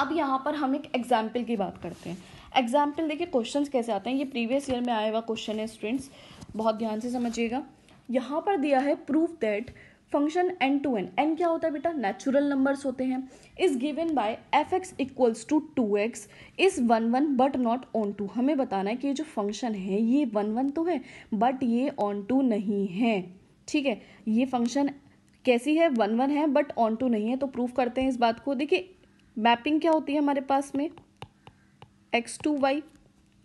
अब यहाँ पर हम एक एग्जाम्पल की बात करते हैं एग्जाम्पल देखिए क्वेश्चंस कैसे आते हैं ये प्रीवियस ईयर में आया हुआ क्वेश्चन है स्टूडेंट्स बहुत ध्यान से समझिएगा यहाँ पर दिया है proof that function N to N N क्या होता है बेटा नेचुरल नंबर्स होते हैं is given by f x equals to two x is one one but not onto हमें बताना है कि ये जो फंक्शन है ये वन वन तो है बट ये ऑन टू नहीं है ठीक है ये फंक्शन कैसी है वन वन है बट ऑन टू नहीं है तो प्रूफ करते हैं इस बात को देखिए मैपिंग क्या होती है हमारे पास में एक्स टू वाई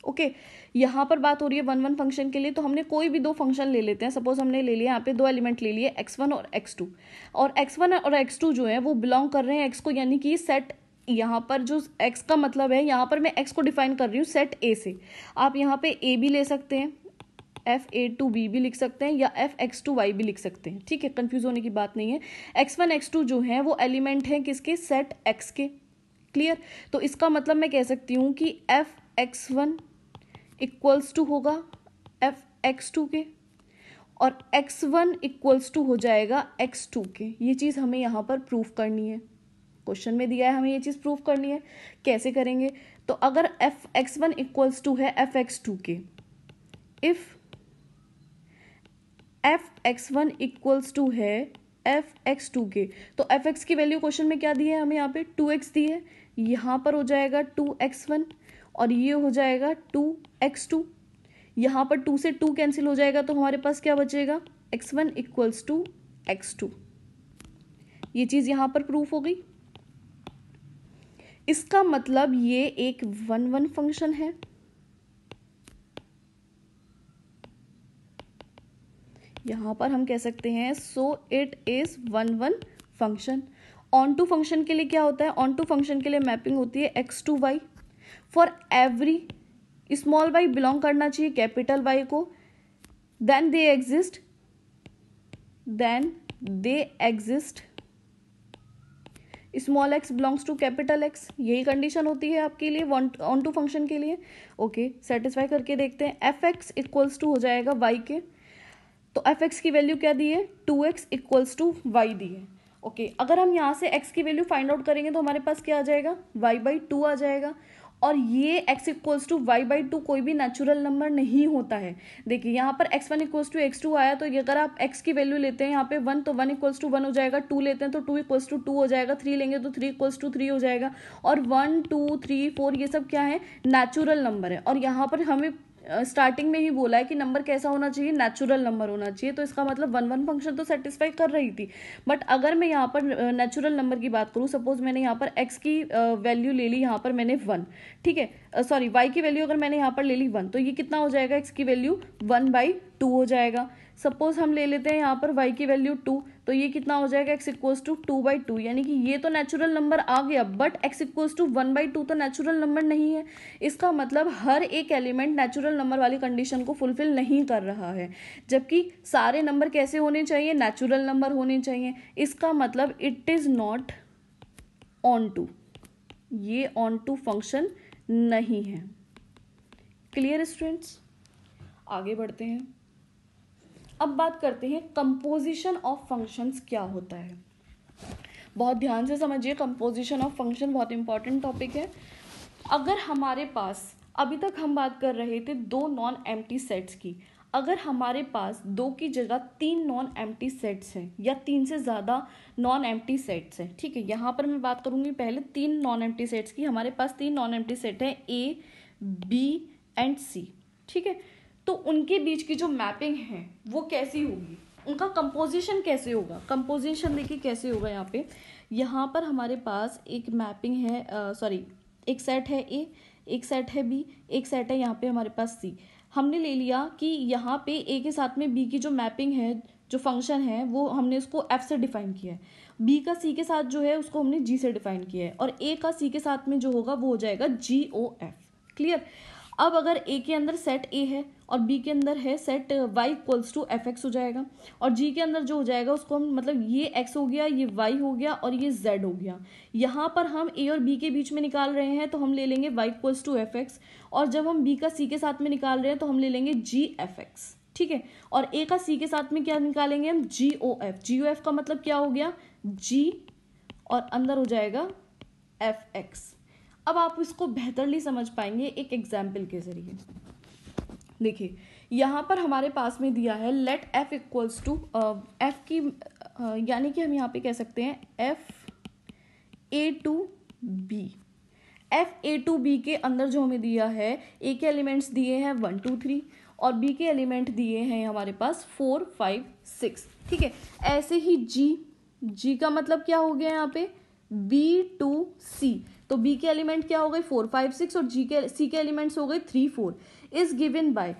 ओके यहाँ पर बात हो रही है वन वन फंक्शन के लिए तो हमने कोई भी दो फंक्शन ले लेते हैं सपोज हमने ले लिया यहाँ पे दो एलिमेंट ले लिए एक्स वन और एक्स टू और एक्स वन और एक्स टू जो है वो बिलोंग कर रहे हैं एक्स को यानी कि सेट यहाँ पर जो एक्स का मतलब है यहाँ पर मैं एक्स को डिफाइन कर रही हूँ सेट ए से आप यहाँ पे ए भी ले सकते हैं एफ ए टू बी भी लिख सकते हैं या एफ एक्स टू वाई भी लिख सकते हैं ठीक है कन्फ्यूज होने की बात नहीं है एक्स वन एक्स टू जो है वो एलिमेंट हैं किसके सेट एक्स के क्लियर तो इसका मतलब मैं कह सकती हूँ कि f x one equals to होगा एफ एक्स टू के और एक्स वन इक्वल्स टू हो जाएगा एक्स टू के ये चीज़ हमें यहाँ पर प्रूफ करनी है क्वेश्चन में दिया है हमें ये चीज़ प्रूफ करनी है कैसे करेंगे तो अगर f x one equals to है एफ एक्स टू के if f x one equals to है एफ एक्स टू के तो एफ एक्स की वैल्यू क्वेश्चन में क्या दी है हमें यहाँ पे टू एक्स दी है यहाँ पर हो जाएगा टू एक्स वन और ये हो जाएगा टू एक्स टू यहाँ पर टू से टू कैंसिल हो जाएगा तो हमारे पास क्या बचेगा x one equals to x two ये चीज़ यहाँ पर प्रूफ हो गई इसका मतलब ये एक वन वन फंक्शन है यहाँ पर हम कह सकते हैं so it is one one function onto function के लिए क्या होता है ऑन टू फंक्शन के लिए मैपिंग होती है x to y for every small y belong करना चाहिए कैपिटल वाई को then there exist then there exist small x belongs to capital X यही कंडीशन होती है आपके लिए ऑन टू फंक्शन के लिए ओके okay, सेटिस्फाई करके देखते हैं एफ एक्स इक्वल्स टू हो जाएगा वाई के तो एफ एक्स की वैल्यू क्या दी है two x equals to y दी है ओके okay, अगर हम यहाँ से एक्स की वैल्यू फाइंड आउट करेंगे तो हमारे पास क्या आ जाएगा वाई बाई टू आ जाएगा और ये x equals to y by two कोई भी नेचुरल नंबर नहीं होता है देखिए यहाँ पर x1 one equals to x two आया तो अगर आप x की वैल्यू लेते हैं यहाँ पे वन तो वन इक्वल्स टू वन हो जाएगा टू लेते हैं तो टू इक्वल्स टू टू हो जाएगा थ्री लेंगे तो थ्री इक्वल्स टू थ्री हो जाएगा और वन टू थ्री फोर ये सब क्या है नेचुरल नंबर है और यहाँ पर हमें स्टार्टिंग में ही बोला है कि नंबर कैसा होना चाहिए नेचुरल नंबर होना चाहिए तो इसका मतलब वन वन फंक्शन तो सेटिस्फाई कर रही थी बट अगर मैं यहाँ पर नेचुरल नंबर की बात करूँ सपोज मैंने यहाँ पर एक्स की वैल्यू ले ली यहाँ पर मैंने वन ठीक है सॉरी वाई की वैल्यू अगर मैंने यहाँ पर ले ली वन तो ये कितना हो जाएगा एक्स की वैल्यू वन बाई टू हो जाएगा सपोज हम ले लेते हैं यहाँ पर वाई की वैल्यू टू तो ये कितना हो जाएगा x equals to two by two यानी कि ये तो नेचुरल नंबर आ गया but x equals to one by two तो नेचुरल नंबर नहीं है इसका मतलब हर एक एलिमेंट नेचुरल नंबर वाली कंडीशन को फुलफिल नहीं कर रहा है जबकि सारे नंबर कैसे होने चाहिए नेचुरल नंबर होने चाहिए इसका मतलब it is not onto ये ऑन टू फंक्शन नहीं है क्लियर स्टूडेंट्स आगे बढ़ते हैं अब बात करते हैं कंपोजिशन ऑफ फंक्शंस क्या होता है बहुत ध्यान से समझिए कंपोजिशन ऑफ फंक्शन बहुत इंपॉर्टेंट टॉपिक है अगर हमारे पास अभी तक हम बात कर रहे थे दो नॉन एम सेट्स की अगर हमारे पास दो की जगह तीन नॉन एम सेट्स हैं या तीन से ज़्यादा नॉन एम सेट्स हैं ठीक है यहाँ पर मैं बात करूँगी पहले तीन नॉन एम सेट्स की हमारे पास तीन नॉन एम सेट हैं ए बी एंड सी ठीक है तो उनके बीच की जो मैपिंग है वो कैसी होगी उनका कंपोजिशन कैसे होगा कंपोजिशन देखिए कैसे होगा यहाँ पे यहाँ पर हमारे पास एक मैपिंग है सॉरी एक सेट है ए एक सेट है बी एक सेट है यहाँ पे हमारे पास सी हमने ले लिया कि यहाँ पे ए के साथ में बी की जो मैपिंग है जो फंक्शन है वो हमने उसको एफ से डिफाइन किया है बी का सी के साथ जो है उसको हमने जी से डिफाइन किया है और ए का सी के साथ में जो होगा वो हो जाएगा जी ओ एफ क्लियर अब अगर ए के अंदर सेट ए है और बी के अंदर है set y equals to f x हो जाएगा और जी के अंदर जो हो जाएगा उसको हम मतलब ये एक्स हो गया ये वाई हो गया और ये जेड हो गया यहाँ पर हम ए और बी के बीच में निकाल रहे हैं तो हम ले लेंगे y equals to f x और जब हम बी का सी के साथ में निकाल रहे हैं तो हम ले लेंगे जी एफ एक्स ठीक है और ए का सी के साथ में क्या निकालेंगे हम जी O F G O F का मतलब क्या हो गया जी और अंदर हो जाएगा एफ एक्स अब आप इसको बेहतरली समझ पाएंगे एक एग्जाम्पल के ज़रिए देखिए यहाँ पर हमारे पास में दिया है let f equals to f की uh, यानी कि हम यहाँ पे कह सकते हैं f A to B f A to B के अंदर जो हमें दिया है ए के एलिमेंट्स दिए हैं वन टू थ्री और बी के एलिमेंट दिए हैं हमारे पास फोर फाइव सिक्स ठीक है ऐसे ही जी जी का मतलब क्या हो गया यहाँ पे बी टू सी तो बी के एलिमेंट क्या हो गए फोर फाइव सिक्स और जी के सी के एलिमेंट्स हो गए three four is given by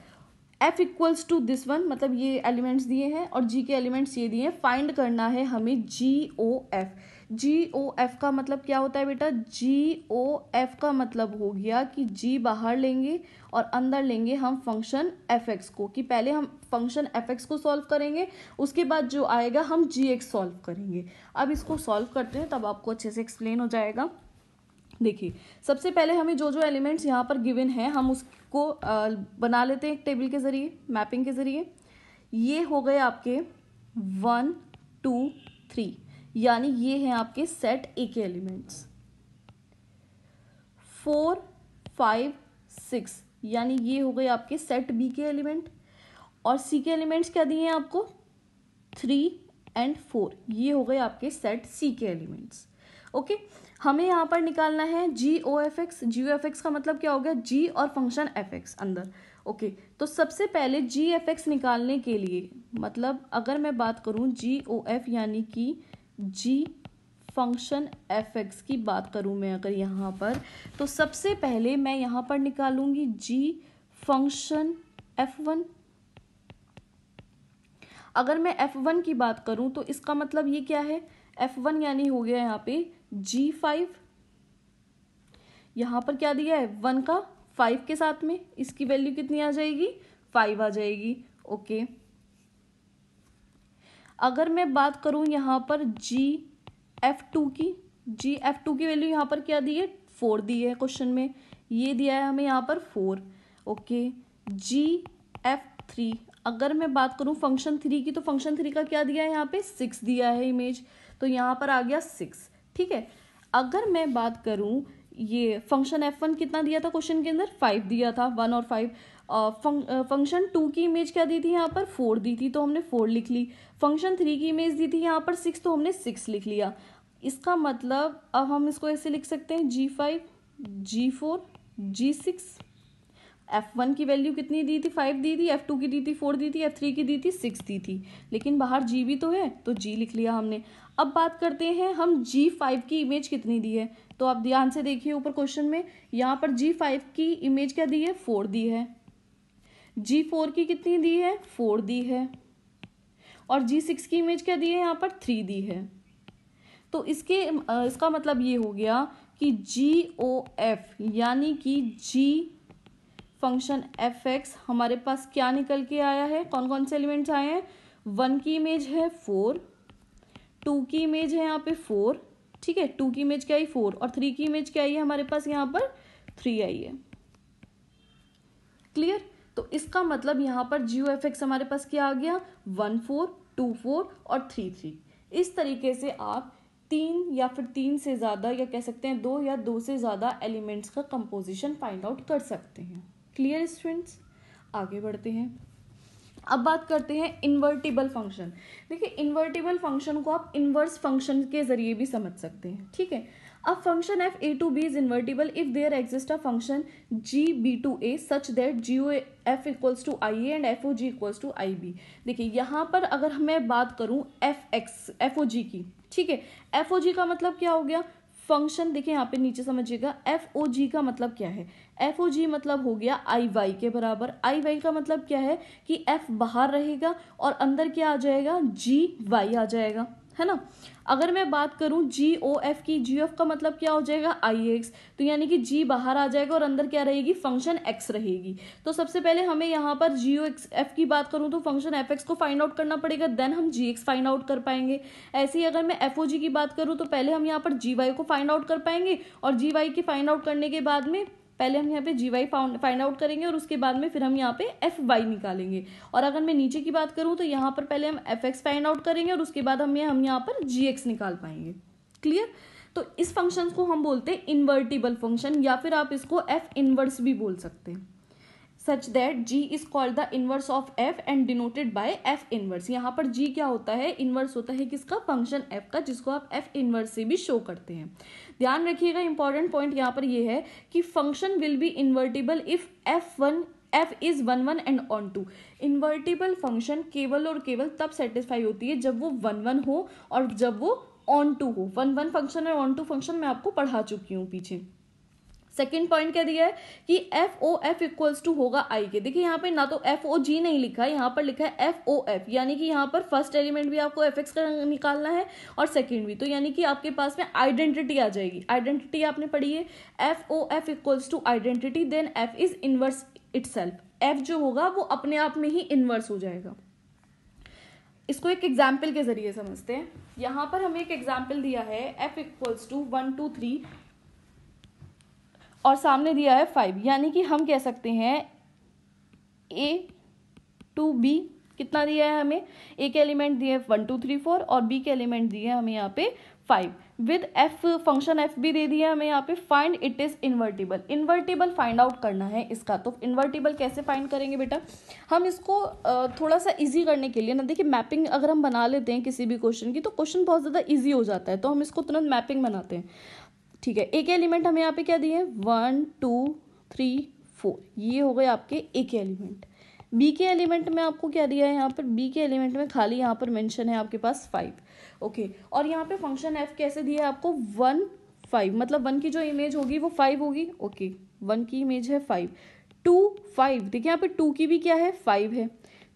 f equals to this one मतलब ये एलिमेंट्स दिए हैं और जी के एलिमेंट्स ये दिए हैं फाइंड करना है हमें जी O F G O F का मतलब क्या होता है बेटा जी ओ एफ का मतलब हो गया कि जी बाहर लेंगे और अंदर लेंगे हम फंक्शन एफ एक्स को कि पहले हम फंक्शन एफ एक्स को सॉल्व करेंगे उसके बाद जो आएगा हम जी एक्स सॉल्व करेंगे अब इसको सॉल्व करते हैं तब आपको अच्छे से एक्सप्लेन हो जाएगा देखिए सबसे पहले हमें जो जो एलिमेंट्स यहाँ पर गिवन है हम उसको बना लेते हैं एक टेबल के ज़रिए मैपिंग के ज़रिए ये हो गए आपके वन टू थ्री यानी ये हैं आपके सेट ए के एलिमेंट्स फोर फाइव सिक्स यानी ये हो गए आपके सेट बी के एलिमेंट और सी के एलिमेंट्स क्या दिए हैं आपको थ्री एंड फोर ये हो गए आपके सेट सी के एलिमेंट्स ओके okay? हमें यहाँ पर निकालना है जी ओ एफ एक्स जी ओ एफ एक्स का मतलब क्या हो गया जी और फंक्शन एफ एक्स अंदर ओके तो सबसे पहले जी एफ एक्स निकालने के लिए मतलब अगर मैं बात करूँ जी ओ एफ यानी कि जी फंक्शन एफ एक्स की बात करूँ मैं अगर यहाँ पर तो सबसे पहले मैं यहाँ पर निकालूंगी जी फंक्शन एफ वन अगर मैं एफ वन की बात करूँ तो इसका मतलब ये क्या है एफ वन यानी हो गया यहाँ पे जी फाइव यहां पर क्या दिया है वन का फाइव के साथ में इसकी वैल्यू कितनी आ जाएगी फाइव आ जाएगी ओके अगर मैं बात करूं यहां पर जी एफ टू की जी एफ टू की वैल्यू यहां पर क्या दी है फोर दी है क्वेश्चन में ये दिया है हमें यहां पर four okay g f three अगर मैं बात करूं फंक्शन थ्री की तो फंक्शन थ्री का क्या दिया है यहां पे सिक्स दिया है इमेज तो यहां पर आ गया सिक्स ठीक है अगर मैं बात करूँ ये फंक्शन एफ वन कितना दिया था क्वेश्चन के अंदर फाइव दिया था वन और फाइव फंक्शन टू की इमेज क्या दी थी यहाँ पर फोर दी थी तो हमने फोर लिख ली फंक्शन थ्री की इमेज दी थी यहाँ पर सिक्स तो हमने सिक्स लिख लिया इसका मतलब अब हम इसको ऐसे लिख सकते हैं g five g four g six f one की वैल्यू कितनी दी थी फाइव दी थी एफ टू की दी थी फोर दी थी एफ थ्री की दी थी सिक्स दी थी लेकिन बाहर जी भी तो है तो जी लिख लिया हमने अब बात करते हैं हम जी फाइव की इमेज कितनी दी है तो आप ध्यान से देखिए ऊपर क्वेश्चन में यहाँ पर जी फाइव की इमेज क्या दी है फोर दी है जी फोर की कितनी दी है फोर दी है और जी सिक्स की इमेज क्या दी है यहाँ पर थ्री दी है तो इसके इसका मतलब ये हो गया कि जी ओ एफ यानी कि जी फंक्शन एफ एक्स हमारे पास क्या निकल के आया है कौन कौन से एलिमेंट्स आए हैं वन की इमेज है फोर टू की इमेज है यहाँ पे फोर ठीक है टू की इमेज क्या आई फोर और थ्री की इमेज क्या आई है हमारे पास यहाँ पर थ्री आई है क्लियर तो इसका मतलब यहाँ पर जियो एफ एक्स हमारे पास क्या आ गया वन फोर टू फोर और थ्री थ्री इस तरीके से आप तीन या फिर तीन से ज़्यादा या कह सकते हैं दो या दो से ज़्यादा एलिमेंट्स का कंपोजिशन फाइंड आउट कर सकते हैं क्लियर स्टूडेंट्स आगे बढ़ते हैं अब बात करते हैं इन्वर्टिबल फंक्शन देखिए इन्वर्टिबल फंक्शन को आप इन्वर्स फंक्शन के जरिए भी समझ सकते हैं ठीक है अब function f A to B is invertible if there exist a function g B to A such that g O f equals to I A and f o g equals to I B देखिए यहाँ पर अगर मैं बात करूँ f x f o g की ठीक है एफ ओ जी का मतलब क्या हो गया फंक्शन देखिए यहाँ पे नीचे समझिएगा एफ ओ जी का मतलब क्या है एफ ओ जी मतलब हो गया आई वाई के बराबर आई वाई का मतलब क्या है कि एफ बाहर रहेगा और अंदर क्या आ जाएगा जी वाई आ जाएगा है ना अगर मैं बात करूँ जी ओ एफ की जी एफ का मतलब क्या हो जाएगा आई एक्स तो यानी कि जी बाहर आ जाएगा और अंदर क्या रहेगी फंक्शन एक्स रहेगी तो सबसे पहले हमें यहाँ पर जी ओ एक्स एफ की बात करूँ तो फंक्शन एफ एक्स को फाइंड आउट करना पड़ेगा देन हम जी एक्स फाइंड आउट कर पाएंगे ऐसे ही अगर मैं एफ ओ जी की बात करूँ तो पहले हम यहाँ पर जी वाई को फाइंड आउट कर पाएंगे और जी वाई की फाइंड आउट करने के बाद में पहले हम यहाँ पे जी वाई फाइंड आउट करेंगे और उसके बाद में फिर हम यहाँ पे एफ वाई निकालेंगे और अगर मैं नीचे की बात करूँ तो यहाँ पर पहले हम एफ एक्स फाइंड आउट करेंगे और उसके बाद हमें हम यहाँ पर जी एक्स निकाल पाएंगे क्लियर तो इस फंक्शन को हम बोलते हैं इन्वर्टिबल फंक्शन या फिर आप इसको एफ इनवर्स भी बोल सकते हैं such that g is called the inverse of f and denoted by f inverse यहाँ पर जी क्या होता है इनवर्स होता है किसका फंक्शन एफ का जिसको आप एफ इनवर्स से भी शो करते हैं ध्यान रखिएगा इंपॉर्टेंट पॉइंट यहाँ पर यह है कि function will be invertible if f one f is one one and onto invertible function केवल और केवल तब सेटिस्फाई होती है जब वो वन वन हो और जब वो ऑन टू हो वन वन फंक्शन और ऑन टू फंक्शन मैं आपको पढ़ा चुकी हूँ पीछे सेकेंड पॉइंट क्या दिया है कि f o f equals to होगा आई के देखिए यहाँ पे ना तो एफ ओ जी नहीं लिखा है यहाँ पर लिखा है एफ ओ एफ यानी कि यहाँ पर फर्स्ट एलिमेंट भी आपको एफ एक्स का निकालना है और सेकेंड भी तो यानी कि आपके पास में आइडेंटिटी आ जाएगी आइडेंटिटी आपने पढ़ी है f o f equals to identity then f is inverse it f जो होगा वो अपने आप में ही इनवर्स हो जाएगा इसको एक एग्जाम्पल के जरिए समझते हैं यहाँ पर हमें एक एग्जाम्पल दिया है f equals to one two three और सामने दिया है फाइव यानी कि हम कह सकते हैं ए टू बी कितना दिया है हमें ए के एलिमेंट दिए वन टू थ्री फोर और बी के एलिमेंट दिए हमें यहाँ पे five with f function f भी दे दिया हमें यहाँ पे find it is invertible invertible find out करना है इसका तो इन्वर्टिबल कैसे फाइंड करेंगे बेटा हम इसको थोड़ा सा इजी करने के लिए ना देखिए मैपिंग अगर हम बना लेते हैं किसी भी क्वेश्चन की तो क्वेश्चन बहुत ज़्यादा ईजी हो जाता है तो हम इसको तुरंत मैपिंग बनाते हैं ठीक है एक एलिमेंट हमें यहाँ पे क्या दिए वन टू थ्री फोर ये हो गए आपके ए के एलिमेंट बी के एलिमेंट में आपको क्या दिया है यहाँ पर बी के एलिमेंट में खाली यहाँ पर मेंशन है आपके पास फाइव ओके okay. और यहाँ पे फंक्शन एफ कैसे दिया है आपको वन फाइव मतलब वन की जो इमेज होगी वो फाइव होगी ओके वन की इमेज है फाइव टू फाइव देखिए यहाँ पे टू की भी क्या है फाइव है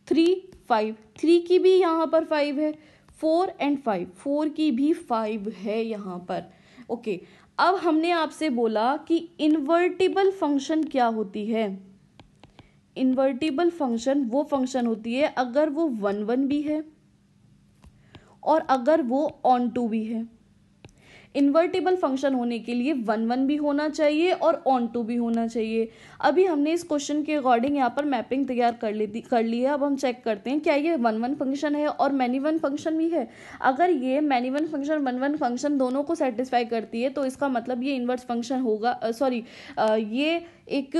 थ्री फाइव थ्री की भी यहाँ पर फाइव है फोर एंड फाइव फोर की भी फाइव है यहाँ पर ओके okay. अब हमने आपसे बोला कि इन्वर्टिबल फंक्शन क्या होती है इन्वर्टिबल फंक्शन वो फंक्शन होती है अगर वो वन वन भी है और अगर वो ऑन टू भी है इन्वर्टेबल फंक्शन होने के लिए वन वन भी होना चाहिए और ऑन टू भी होना चाहिए अभी हमने इस क्वेश्चन के अकॉर्डिंग यहाँ पर मैपिंग तैयार कर ली कर ली है अब हम चेक करते हैं क्या ये वन वन फंक्शन है और मैनी वन फंक्शन भी है अगर ये many one function one one function दोनों को सेटिस्फाई करती है तो इसका मतलब ये इन्वर्स फंक्शन होगा सॉरी ये एक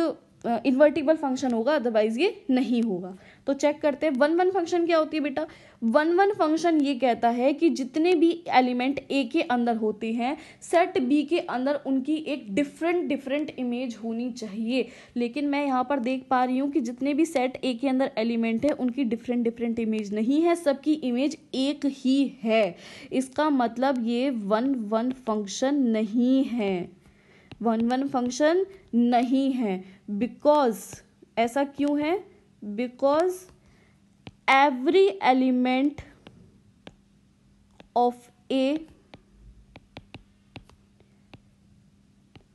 इन्वर्टेबल फंक्शन होगा अदरवाइज ये नहीं होगा तो चेक करते हैं वन वन फंक्शन क्या होती है बेटा वन वन फंक्शन ये कहता है कि जितने भी एलिमेंट ए के अंदर होते हैं सेट बी के अंदर उनकी एक डिफरेंट डिफरेंट इमेज होनी चाहिए लेकिन मैं यहाँ पर देख पा रही हूँ कि जितने भी सेट ए के अंदर एलिमेंट है उनकी डिफरेंट डिफरेंट इमेज नहीं है सबकी इमेज एक ही है इसका मतलब ये वन वन फंक्शन नहीं है वन वन फंक्शन नहीं है बिकॉज ऐसा क्यों है because every element of A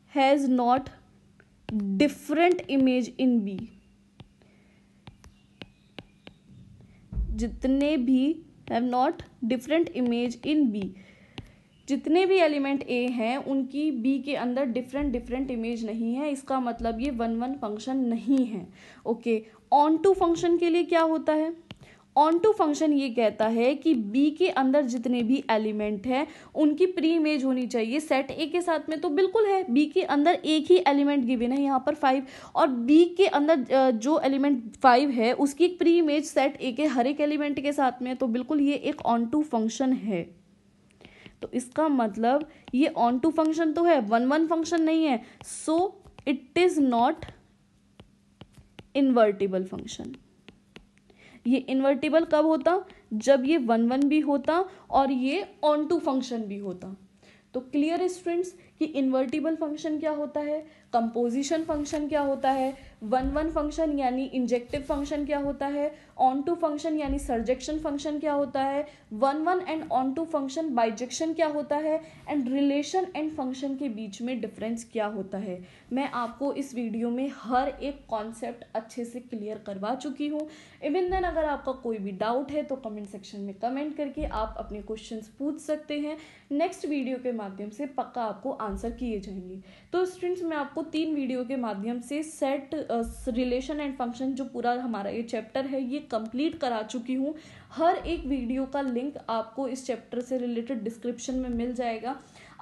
has not different image in B जितने भी have not different image in B जितने भी एलिमेंट ए हैं उनकी बी के अंदर डिफरेंट डिफरेंट इमेज नहीं है इसका मतलब ये वन वन फंक्शन नहीं है ओके ऑन टू फंक्शन के लिए क्या होता है ऑन टू फंक्शन ये कहता है कि बी के अंदर जितने भी एलिमेंट हैं उनकी प्री इमेज होनी चाहिए सेट ए के साथ में तो बिल्कुल है बी के अंदर एक ही एलिमेंट गिवन है यहाँ पर फाइव और बी के अंदर जो एलिमेंट फाइव है उसकी प्री इमेज सेट ए के हर एक एलिमेंट के साथ में तो बिल्कुल ये एक ऑन टू फंक्शन है तो इसका मतलब ये ऑन टू फंक्शन तो है वन वन फंक्शन नहीं है so it is not invertible function ये इन्वर्टिबल कब होता जब ये वन वन भी होता और ये ऑन टू फंक्शन भी होता तो क्लियर स्टूडेंट्स कि इन्वर्टिबल फंक्शन क्या होता है कंपोजिशन फंक्शन क्या होता है वन वन फंक्शन यानी इंजेक्टिव फंक्शन क्या होता है ऑन टू फंक्शन यानी सर्जेक्शन फंक्शन क्या होता है one one and onto function bijection क्या होता है एंड रिलेशन एंड फंक्शन के बीच में डिफरेंस क्या होता है मैं आपको इस वीडियो में हर एक कॉन्सेप्ट अच्छे से क्लियर करवा चुकी हूँ इवन देन अगर आपका कोई भी डाउट है तो कमेंट सेक्शन में कमेंट करके आप अपने क्वेश्चन पूछ सकते हैं नेक्स्ट वीडियो के माध्यम से पक्का आपको आंसर किए जाएंगे तो स्टूडेंट्स मैं आपको तीन वीडियो के माध्यम से सेट रिलेशन एंड फंक्शन जो पूरा हमारा ये चैप्टर है ये कंप्लीट करा चुकी हूँ हर एक वीडियो का लिंक आपको इस चैप्टर से रिलेटेड डिस्क्रिप्शन में मिल जाएगा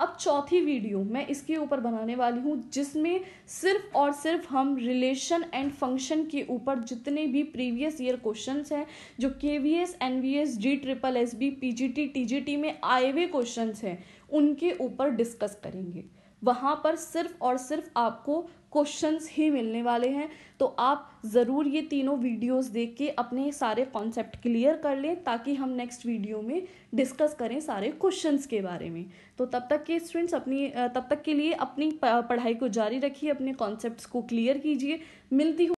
अब चौथी वीडियो मैं इसके ऊपर बनाने वाली हूँ जिसमें सिर्फ और सिर्फ हम रिलेशन एंड फंक्शन के ऊपर जितने भी प्रीवियस ईयर क्वेश्चंस हैं जो K V S N V S G triple S B P G T T G T में आए हुए क्वेश्चन हैं उनके ऊपर डिस्कस करेंगे वहाँ पर सिर्फ और सिर्फ आपको क्वेश्चंस ही मिलने वाले हैं तो आप ज़रूर ये तीनों वीडियोस देख के अपने सारे कॉन्सेप्ट क्लियर कर लें ताकि हम नेक्स्ट वीडियो में डिस्कस करें सारे क्वेश्चंस के बारे में तो तब तक के स्टूडेंट्स अपनी तब तक के लिए अपनी पढ़ाई को जारी रखिए अपने कॉन्सेप्ट को क्लियर कीजिए मिलती